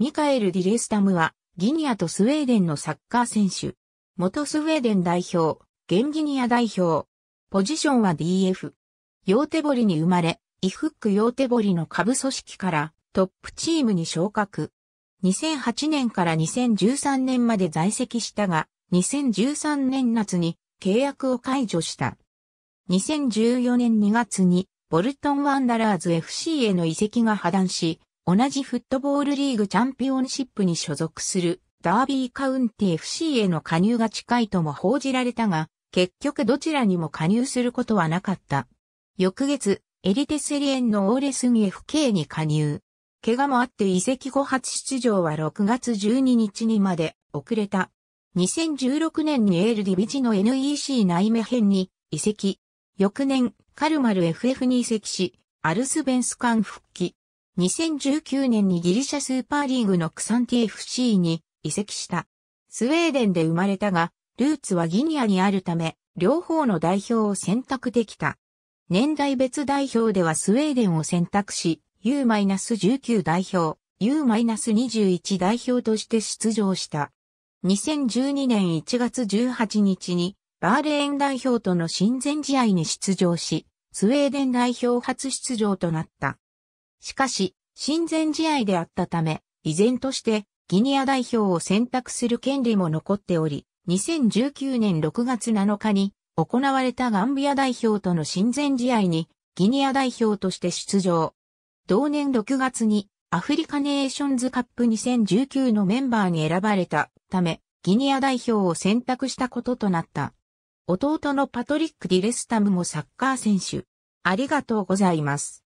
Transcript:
ミカエル・ディレスタムは、ギニアとスウェーデンのサッカー選手。元スウェーデン代表、現ギニア代表。ポジションは DF。ヨーテボリに生まれ、イフックヨーテボリの下部組織からトップチームに昇格。2008年から2013年まで在籍したが、2013年夏に契約を解除した。2014年2月に、ボルトン・ワンダラーズ FC への移籍が破断し、同じフットボールリーグチャンピオンシップに所属するダービーカウンティ FC への加入が近いとも報じられたが、結局どちらにも加入することはなかった。翌月、エリテセリエンのオーレスミ FK に加入。怪我もあって移籍後初出場は6月12日にまで遅れた。2016年にエールディビジの NEC 内目編に移籍。翌年、カルマル FF に移籍し、アルスベンスカン復帰。2019年にギリシャスーパーリーグのクサンティ FC に移籍した。スウェーデンで生まれたが、ルーツはギニアにあるため、両方の代表を選択できた。年代別代表ではスウェーデンを選択し、U-19 代表、U-21 代表として出場した。2012年1月18日に、バーレーン代表との親善試合に出場し、スウェーデン代表初出場となった。しかし、親善試合であったため、依然としてギニア代表を選択する権利も残っており、2019年6月7日に行われたガンビア代表との親善試合にギニア代表として出場。同年6月にアフリカネーションズカップ2019のメンバーに選ばれたため、ギニア代表を選択したこととなった。弟のパトリック・ディレスタムもサッカー選手。ありがとうございます。